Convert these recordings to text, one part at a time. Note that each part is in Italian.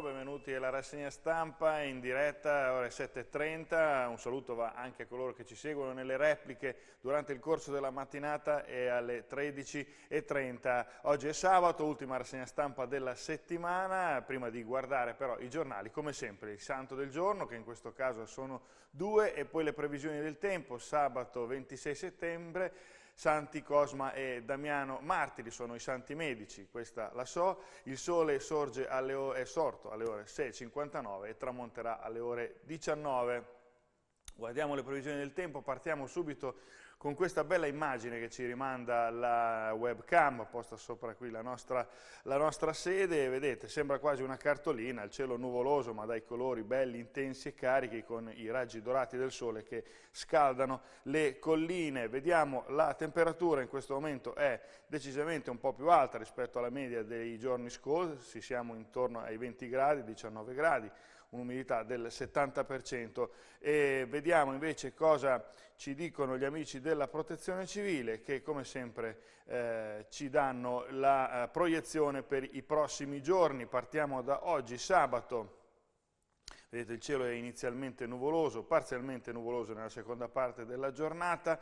benvenuti alla rassegna stampa in diretta ore 7.30, un saluto va anche a coloro che ci seguono nelle repliche durante il corso della mattinata e alle 13.30. Oggi è sabato, ultima rassegna stampa della settimana, prima di guardare però i giornali, come sempre il santo del giorno, che in questo caso sono due, e poi le previsioni del tempo, sabato 26 settembre, Santi Cosma e Damiano Martiri sono i santi medici, questa la so. Il sole ore, è sorto alle ore 6.59 e tramonterà alle ore 19. Guardiamo le previsioni del tempo, partiamo subito con questa bella immagine che ci rimanda la webcam posta sopra qui la nostra, la nostra sede, vedete sembra quasi una cartolina, il cielo nuvoloso ma dai colori belli, intensi e carichi con i raggi dorati del sole che scaldano le colline. Vediamo la temperatura in questo momento è decisamente un po' più alta rispetto alla media dei giorni scorsi, siamo intorno ai 20 gradi, 19 gradi, un'umidità del 70%. E vediamo invece cosa ci dicono gli amici della protezione civile che come sempre eh, ci danno la eh, proiezione per i prossimi giorni. Partiamo da oggi, sabato. Vedete il cielo è inizialmente nuvoloso, parzialmente nuvoloso nella seconda parte della giornata,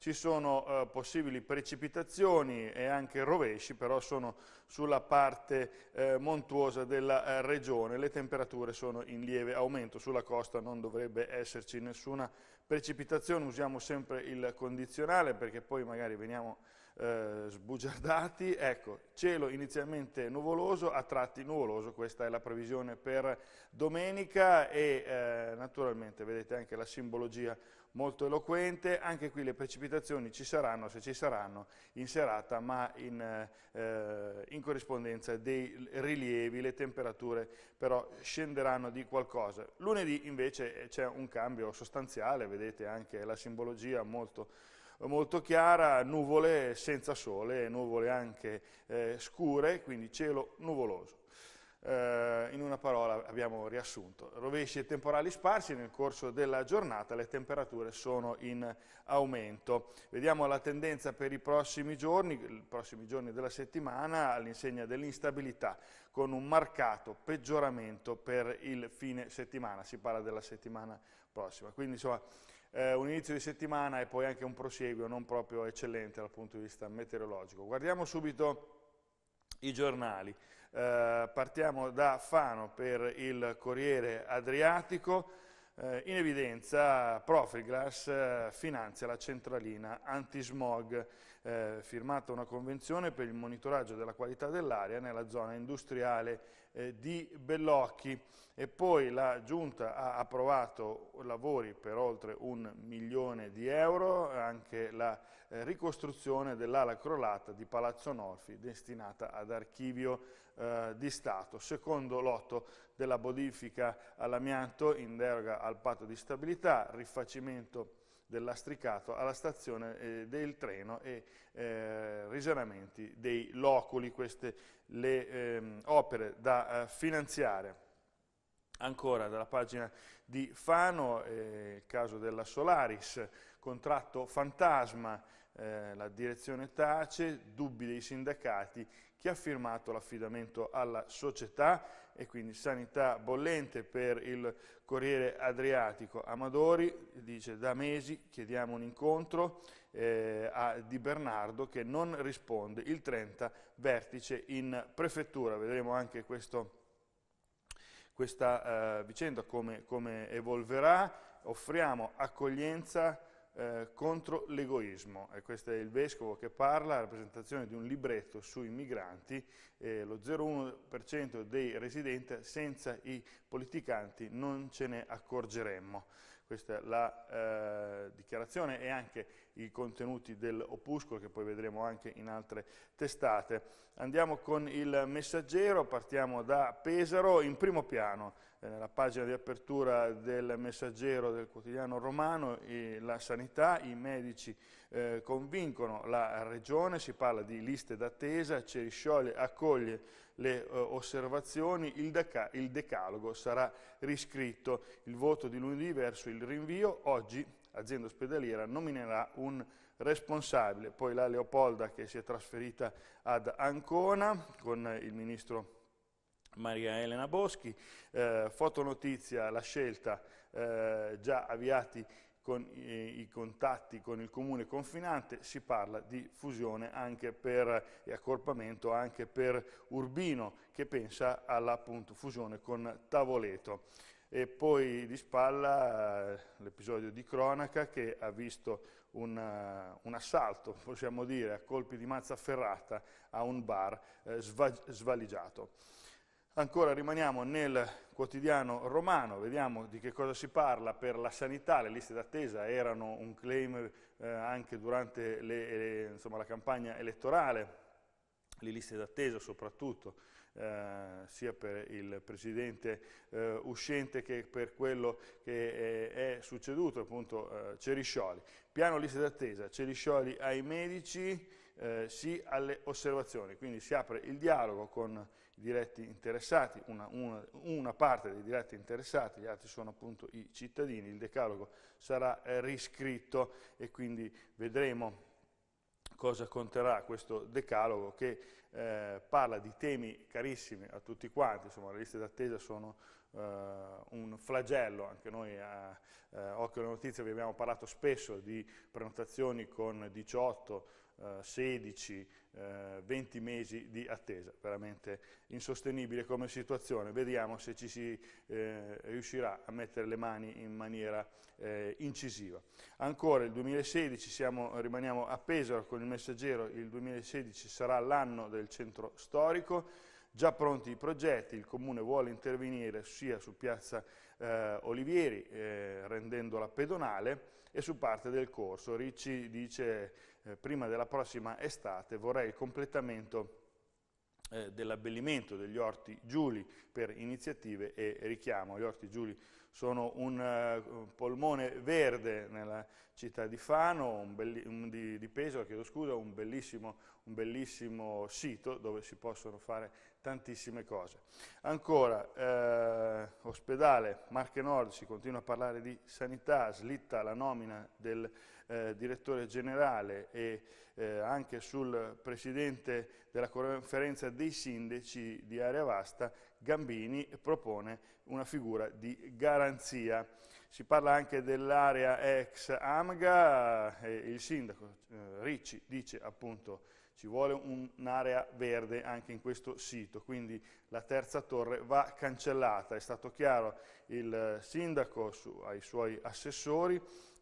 ci sono eh, possibili precipitazioni e anche rovesci, però sono sulla parte eh, montuosa della eh, regione, le temperature sono in lieve aumento, sulla costa non dovrebbe esserci nessuna precipitazione, usiamo sempre il condizionale perché poi magari veniamo eh, sbugiardati, ecco, cielo inizialmente nuvoloso, a tratti nuvoloso, questa è la previsione per domenica e eh, naturalmente vedete anche la simbologia molto eloquente, anche qui le precipitazioni ci saranno, se ci saranno, in serata, ma in, eh, in corrispondenza dei rilievi, le temperature però scenderanno di qualcosa. Lunedì invece eh, c'è un cambio sostanziale, vedete anche la simbologia molto molto chiara, nuvole senza sole, nuvole anche eh, scure, quindi cielo nuvoloso eh, in una parola abbiamo riassunto. Rovesci e temporali sparsi, nel corso della giornata le temperature sono in aumento. Vediamo la tendenza per i prossimi giorni, i prossimi giorni della settimana, all'insegna dell'instabilità, con un marcato peggioramento per il fine settimana, si parla della settimana prossima. Quindi insomma eh, un inizio di settimana e poi anche un proseguio non proprio eccellente dal punto di vista meteorologico. Guardiamo subito i giornali. Eh, partiamo da Fano per il Corriere Adriatico. Eh, in evidenza Profilglass eh, finanzia la centralina antismog, eh, firmata una convenzione per il monitoraggio della qualità dell'aria nella zona industriale eh, di Bellocchi e poi la Giunta ha approvato lavori per oltre un milione di euro, anche la eh, ricostruzione dell'ala crollata di Palazzo Norfi destinata ad archivio eh, di Stato, secondo lotto della modifica all'amianto in deroga al patto di stabilità, rifacimento del lastricato alla stazione eh, del treno e eh, risanamenti dei loculi, queste le ehm, opere da eh, finanziare. Ancora dalla pagina di Fano, eh, il caso della Solaris, contratto fantasma, eh, la direzione tace, dubbi dei sindacati, che ha firmato l'affidamento alla società e quindi sanità bollente per il Corriere Adriatico. Amadori dice da mesi chiediamo un incontro eh, a Di Bernardo che non risponde, il 30 vertice in prefettura, vedremo anche questo, questa eh, vicenda come, come evolverà, offriamo accoglienza eh, contro l'egoismo. E questo è il Vescovo che parla, rappresentazione di un libretto sui migranti, eh, lo 0,1% dei residenti senza i politicanti non ce ne accorgeremmo. Questa è la eh, dichiarazione e anche i contenuti dell'opuscolo che poi vedremo anche in altre testate. Andiamo con il messaggero, partiamo da Pesaro in primo piano, eh, nella pagina di apertura del messaggero del quotidiano romano, eh, la sanità, i medici eh, convincono la regione, si parla di liste d'attesa, Ceriscioli accoglie le eh, osservazioni, il, deca il decalogo sarà riscritto, il voto di lunedì verso il rinvio, oggi azienda ospedaliera nominerà un responsabile. Poi la Leopolda che si è trasferita ad Ancona con il ministro Maria Elena Boschi, eh, fotonotizia la scelta eh, già avviati con i, i, contatti con il comune confinante, si parla di fusione per, e accorpamento anche per Urbino che pensa alla appunto, fusione con Tavoleto e poi di spalla eh, l'episodio di cronaca che ha visto un, eh, un, assalto, possiamo dire, a colpi di mazza ferrata a un bar eh, sva svaligiato. Ancora rimaniamo nel quotidiano romano, vediamo di che cosa si parla per la sanità, le liste d'attesa erano un claim eh, anche durante le, le, insomma, la campagna elettorale, le liste d'attesa soprattutto, eh, sia per il Presidente eh, uscente che per quello che è, eh, è succeduto, appunto eh, Ceriscioli. Piano lista d'attesa, Ceriscioli ai medici, eh, sì alle osservazioni, quindi si apre il dialogo con i diretti interessati, una, una, una, parte dei diretti interessati, gli altri sono appunto i cittadini, il decalogo sarà riscritto e quindi vedremo cosa conterrà questo decalogo che eh, parla di temi carissimi a tutti quanti, insomma le liste d'attesa sono eh, un flagello, anche noi a eh, Occhio alla Notizia vi abbiamo parlato spesso di prenotazioni con 18 16, eh, 20 eh, mesi di attesa, veramente insostenibile come situazione, vediamo se ci si eh, riuscirà a mettere le mani in maniera incisiva. Ancora il 2016, siamo, rimaniamo a Pesaro con il messaggero, il 2016 sarà l'anno del centro storico, già pronti i progetti, il Comune vuole intervenire sia su piazza eh, Olivieri rendendola pedonale, e su parte del corso. Ricci dice eh, prima della prossima estate vorrei il completamento eh, dell'abbellimento degli orti Giuli per iniziative e richiamo. Gli orti Giuli sono un eh, polmone verde nella città di Fano, belli, un, di, di Pesaro, chiedo scusa, un bellissimo, un bellissimo, sito dove si possono fare tantissime cose. Ancora, eh, ospedale, Marche Nord, si continua a parlare di sanità, slitta la nomina del eh, direttore generale e eh, anche sul presidente della conferenza dei sindaci di Area Vasta, Gambini propone una figura di garanzia si parla anche dell'area ex Amga, eh, il sindaco eh, Ricci dice appunto ci vuole un'area verde anche in questo sito, quindi la terza torre va cancellata, è stato chiaro il sindaco su, ai suoi assessori,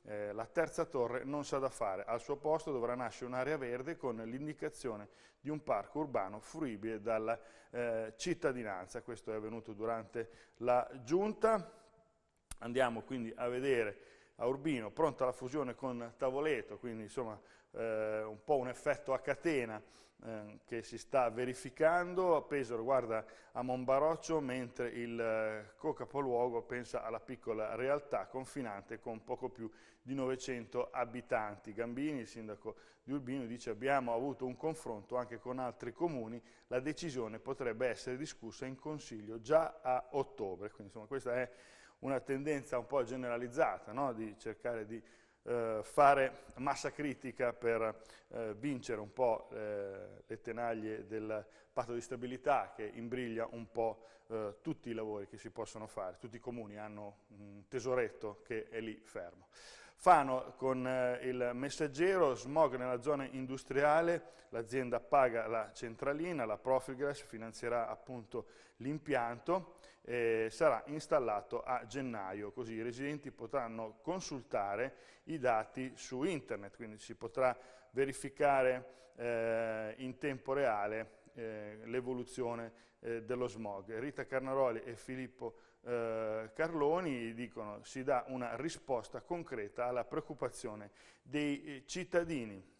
eh, la terza torre non sa da fare, al suo posto dovrà nascere un'area verde con l'indicazione di un parco urbano fruibile dalla eh, cittadinanza, questo è avvenuto durante la giunta. Andiamo quindi a vedere a Urbino, pronta la fusione con Tavoleto, quindi insomma eh, un po' un effetto a catena eh, che si sta verificando, Pesaro guarda a Monbaroccio mentre il eh, co-capoluogo pensa alla piccola realtà confinante con poco più di 900 abitanti. Gambini, il sindaco di Urbino, dice abbiamo avuto un confronto anche con altri comuni, la decisione potrebbe essere discussa in consiglio già a ottobre, quindi insomma questa è una tendenza un po' generalizzata no? di cercare di eh, fare massa critica per eh, vincere un po' eh, le tenaglie del patto di stabilità che imbriglia un po' eh, tutti i lavori che si possono fare, tutti i comuni hanno un tesoretto che è lì fermo. Fano con eh, il messaggero, smog nella zona industriale, l'azienda paga la centralina, la Profilgrass finanzierà appunto l'impianto, eh, sarà installato a gennaio, così i residenti potranno consultare i dati su internet, quindi si potrà verificare eh, in tempo reale eh, l'evoluzione eh, dello smog. Rita Carnaroli e Filippo eh, Carloni dicono che si dà una risposta concreta alla preoccupazione dei eh, cittadini.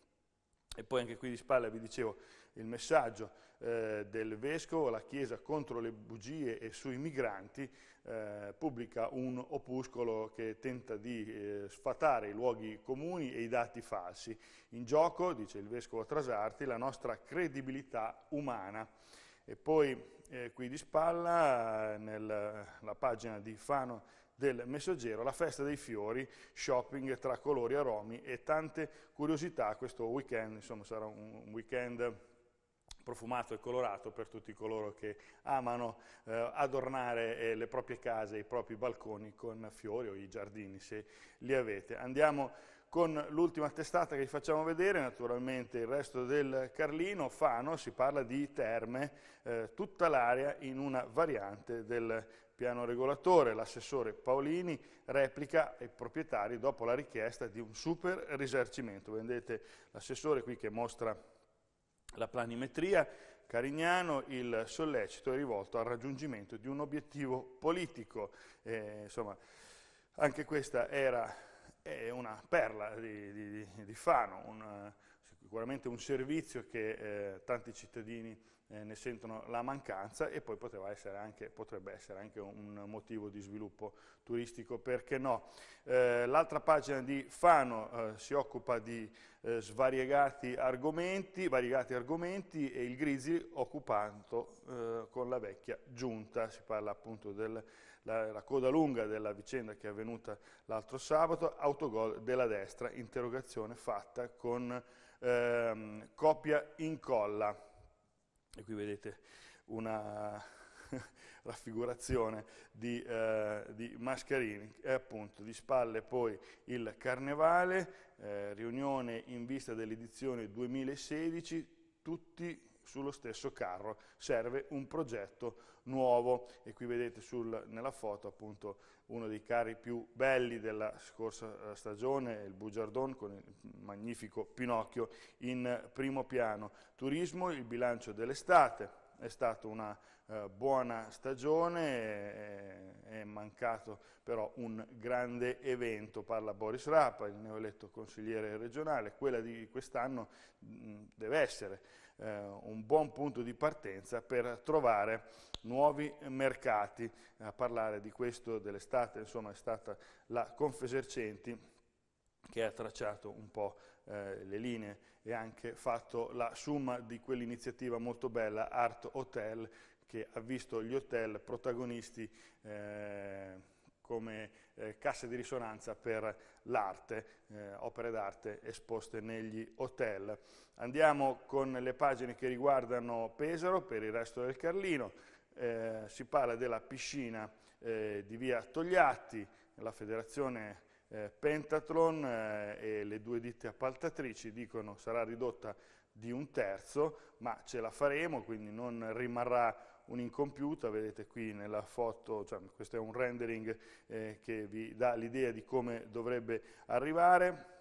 E poi anche qui di spalla vi dicevo il messaggio eh, del Vescovo, la Chiesa contro le bugie e sui migranti, eh, pubblica un opuscolo che tenta di eh, sfatare i luoghi comuni e i dati falsi. In gioco, dice il Vescovo Trasarti, la nostra credibilità umana. E poi eh, qui di spalla, nella pagina di Fano del Messaggero, la festa dei fiori, shopping tra colori, aromi e tante curiosità. Questo weekend, insomma, sarà un weekend profumato e colorato per tutti coloro che amano eh, adornare eh, le proprie case, i propri balconi con fiori o i giardini se li avete. Andiamo con l'ultima testata che vi facciamo vedere, naturalmente il resto del Carlino, Fano, si parla di terme, eh, tutta l'area in una variante del piano regolatore. L'assessore Paolini replica ai proprietari dopo la richiesta di un super risarcimento. Vedete l'assessore qui che mostra la planimetria, Carignano, il sollecito è rivolto al raggiungimento di un obiettivo politico. Eh, insomma, anche questa era è una perla di, di, di Fano, un, sicuramente un servizio che eh, tanti cittadini eh, ne sentono la mancanza e poi essere anche, potrebbe essere anche un motivo di sviluppo turistico, perché no? Eh, L'altra pagina di Fano eh, si occupa di eh, svariegati argomenti, variegati argomenti, e il Grizzly occupato eh, con la vecchia giunta, si parla appunto della la, coda lunga della vicenda che è avvenuta l'altro sabato, autogol della destra, interrogazione fatta con ehm, copia incolla. E qui vedete una raffigurazione di, eh, di Mascarini, e appunto di spalle poi il Carnevale, eh, riunione in vista dell'edizione 2016, tutti sullo stesso carro serve un progetto nuovo e qui vedete sul, nella foto appunto uno dei carri più belli della scorsa eh, stagione, il Bugiardon con il magnifico Pinocchio in eh, primo piano. Turismo, il bilancio dell'estate, è stata una eh, buona stagione, è, eh, è mancato però un grande evento, parla Boris Rapa, il neoeletto consigliere regionale, quella di quest'anno mm, deve essere eh, un buon punto di partenza per trovare nuovi mercati. A parlare di questo dell'estate, insomma, è stata la Confesercenti che ha tracciato un po' eh, le linee e anche fatto la summa di quell'iniziativa molto bella Art Hotel che ha visto gli hotel protagonisti eh, come eh, casse di risonanza per l'arte, eh, opere d'arte esposte negli hotel. Andiamo con le pagine che riguardano Pesaro per il resto del Carlino, eh, si parla della piscina eh, di via Togliatti, la federazione eh, Pentathlon eh, e le due ditte appaltatrici dicono sarà ridotta di un terzo, ma ce la faremo, quindi non rimarrà un'incompiuta, vedete qui nella foto, cioè, questo è un rendering eh, che vi dà l'idea di come dovrebbe arrivare,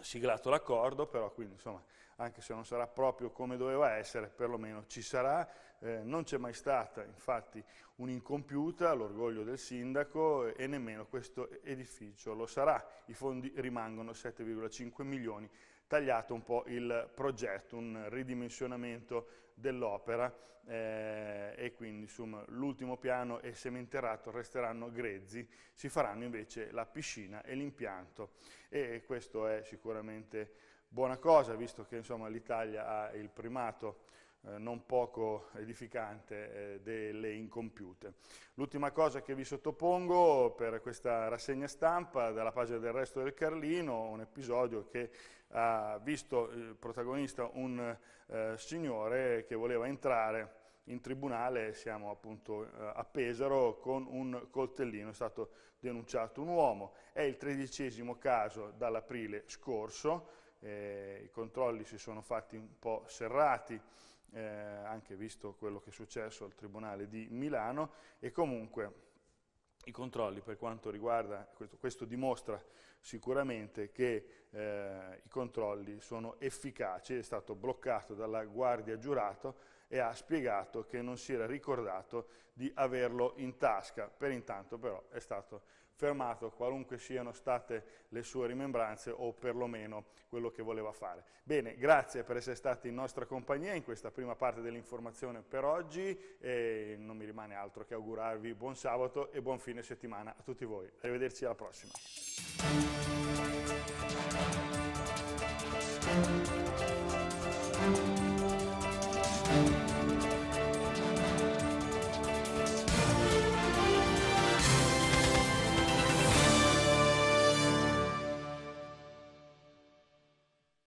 siglato l'accordo, però quindi insomma anche se non sarà proprio come doveva essere, perlomeno ci sarà, eh, non c'è mai stata infatti un'incompiuta, l'orgoglio del sindaco e nemmeno questo edificio lo sarà, i fondi rimangono 7,5 milioni, tagliato un po' il progetto, un ridimensionamento dell'opera eh, e quindi l'ultimo piano e seminterrato, resteranno grezzi, si faranno invece la piscina e l'impianto e questo è sicuramente buona cosa visto che l'Italia ha il primato eh, non poco edificante eh, delle incompiute. L'ultima cosa che vi sottopongo per questa rassegna stampa, dalla pagina del resto del Carlino, un episodio che ha visto il protagonista un eh, signore che voleva entrare in tribunale, siamo appunto eh, a Pesaro, con un coltellino, è stato denunciato un uomo, è il tredicesimo caso dall'aprile scorso, i controlli si sono fatti un po' serrati, eh, anche visto quello che è successo al Tribunale di Milano, e comunque i controlli per quanto riguarda, questo, questo dimostra sicuramente che eh, i controlli sono efficaci, è stato bloccato dalla guardia giurato e ha spiegato che non si era ricordato di averlo in tasca, per intanto però è stato fermato, qualunque siano state le sue rimembranze o perlomeno quello che voleva fare. Bene, grazie per essere stati in nostra compagnia in questa prima parte dell'informazione per oggi e non mi rimane altro che augurarvi buon sabato e buon fine settimana a tutti voi. Arrivederci alla prossima.